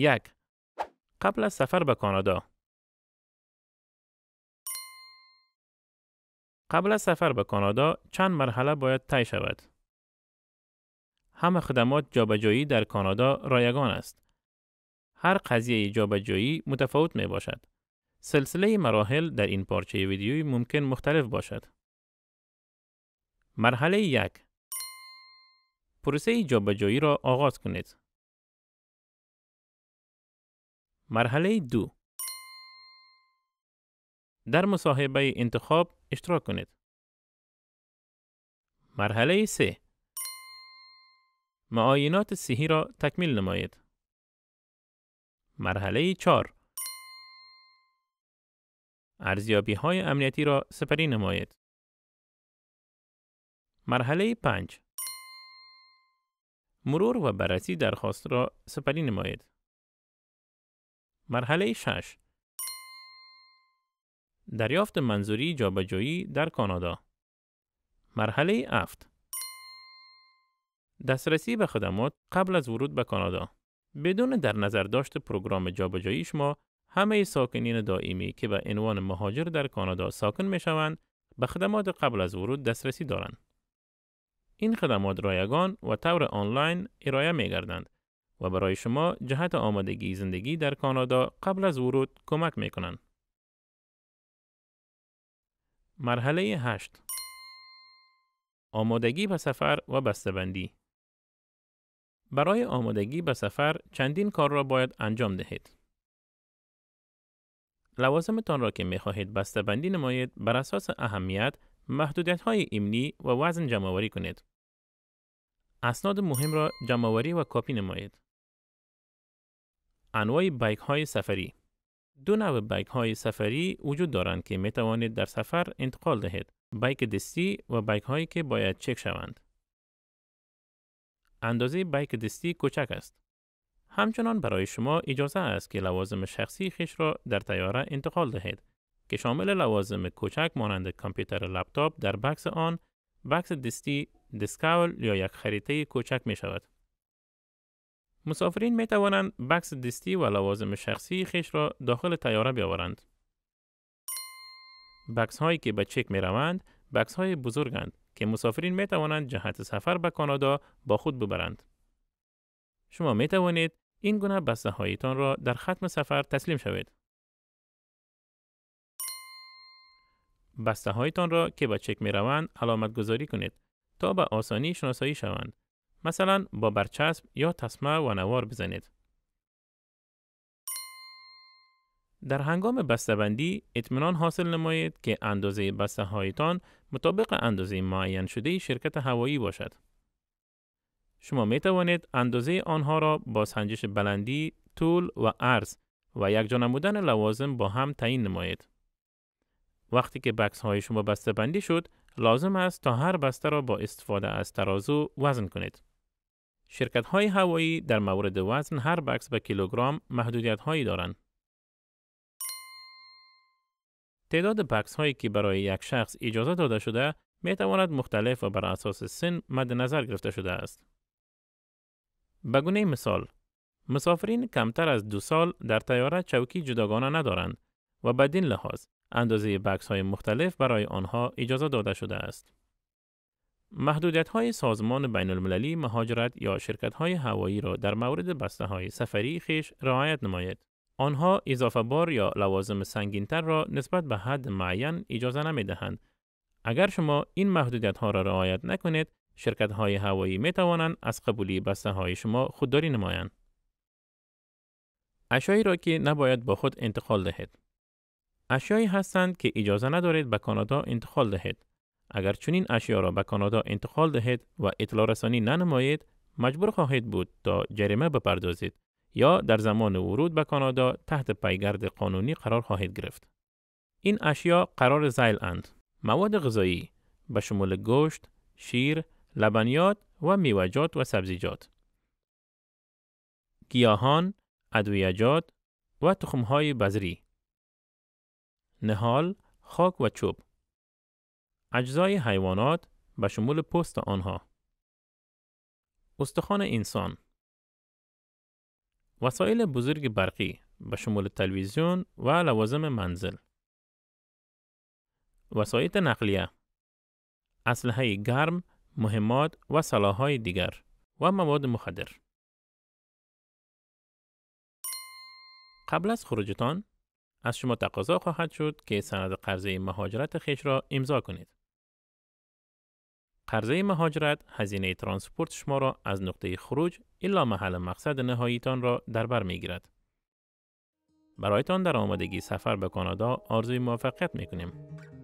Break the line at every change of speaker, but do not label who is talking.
یک قبل از سفر به کانادا قبل از سفر به کانادا چند مرحله باید طی شود. همه خدمات جابجایی در کانادا رایگان است. هر قضیه جابجایی متفاوت می باشد. سلسله مراحل در این پارچه ویدیویی ممکن مختلف باشد. مرحله یک پروسه جابجایی را آغاز کنید. مرحله دو در مصاحبه انتخاب اشتراک کنید. مرحله سه معاینات صحی را تکمیل نمایید. مرحله چار ارزیابی های امنیتی را سپری نمایید. مرحله 5 مرور و بررسی درخواست را سپری نمایید. مرحله 6 دریافت منظوری جابجایی در کانادا مرحله 7 دسترسی به خدمات قبل از ورود به کانادا بدون در نظر داشت پروگرام جابجایی شما همه ساکنین دائمی که به عنوان مهاجر در کانادا ساکن می شوند به خدمات قبل از ورود دسترسی دارند این خدمات رایگان و طور آنلاین ارائه می گردند و برای شما جهت آمادگی زندگی در کانادا قبل از ورود کمک می مرحله 8 آمادگی به سفر و بسته‌بندی برای آمادگی به سفر چندین کار را باید انجام دهید. لوازمتان را که می خواهید بسته‌بندی نمایید بر اساس اهمیت، محدودیت های ایمنی و وزن جمعآوری کنید. اسناد مهم را جمعوری و کپی نمایید. انواع بایک های سفری دو نوع بایک های سفری وجود دارند که می توانید در سفر انتقال دهید بایک دستی و بایک هایی که باید چک شوند اندازه بایک دستی کوچک است همچنان برای شما اجازه است که لوازم شخصی خیش را در طیاره انتقال دهید که شامل لوازم کوچک مانند کامپیوتر لپتاپ در بکس آن بکس دستی دسکاول یا یک خریطه کوچک می شود مسافرین می توانند بکس دستی و لوازم شخصی خیش را داخل تیاره بیاورند. بکس هایی که به چک می روند، بکس های بزرگند که مسافرین می توانند جهت سفر به کانادا با خود ببرند. شما می توانید این گونه بسته هایتان را در ختم سفر تسلیم شوید. بسته هایتان را که به چک می روند علامت گذاری کنید تا به آسانی شناسایی شوند. مثلا با برچسب یا تسمه و نوار بزنید. در هنگام بسته‌بندی اطمینان حاصل نمایید که اندازه بسته هایتان مطابق اندازه معین شده شرکت هوایی باشد. شما می توانید اندازه آنها را با سنجش بلندی، طول و عرض و یک نمودن لوازم با هم تعیین نمایید. وقتی که بکس های شما بسته بندی شد، لازم است تا هر بسته را با استفاده از ترازو وزن کنید. شرکت های هوایی در مورد وزن هر بکس به کیلوگرم محدودیت هایی دارند. تعداد بکس هایی که برای یک شخص اجازه داده شده می مختلف و بر اساس سن مد نظر گرفته شده است. به گونه مثال، مسافرین کمتر از دو سال در تیاره چوکی جداگانه ندارند و بدین لحاظ اندازه بکس های مختلف برای آنها اجازه داده شده است. محدودیت های سازمان بین المللی مهاجرت یا شرکت های هوایی را در مورد بسته های سفری خیش رعایت نماید. آنها اضافه بار یا لوازم سنگینتر را نسبت به حد معین اجازه نمی اگر شما این محدودیت ها را رعایت نکنید، شرکت های هوایی می از قبولی بسته های شما خودداری نمایند. اشیایی را که نباید با خود انتقال دهید. اشیایی هستند که اجازه ندارید به کانادا انتقال دهید. اگر چنین اشیا را به کانادا انتقال دهید و اطلاع رسانی ننمایید مجبور خواهید بود تا جریمه بپردازید یا در زمان ورود به کانادا تحت پیگرد قانونی قرار خواهید گرفت این اشیا قرار زیل اند مواد غذایی به شمول گوشت شیر لبنیات و میوجات و سبزیجات گیاهان ادویجات و تخمهای بذری نهال خاک و چوب اجزای حیوانات به شمول پست آنها استخوان انسان وسایل بزرگ برقی به شمول تلویزیون و لوازم منزل وسایل نقلیه اسلحه گرم مهمات و سلاحهای دیگر و مواد مخدر قبل از خروجتان از شما تقاضا خواهد شد که سند قرضه مهاجرت خیش را امضا کنید قرضه مهاجرت هزینه ترانسپورت شما را از نقطه خروج الا محل مقصد نهاییتان را در بر میگیرد. برایتان در آمادگی سفر به کانادا آرزوی موفقیت کنیم.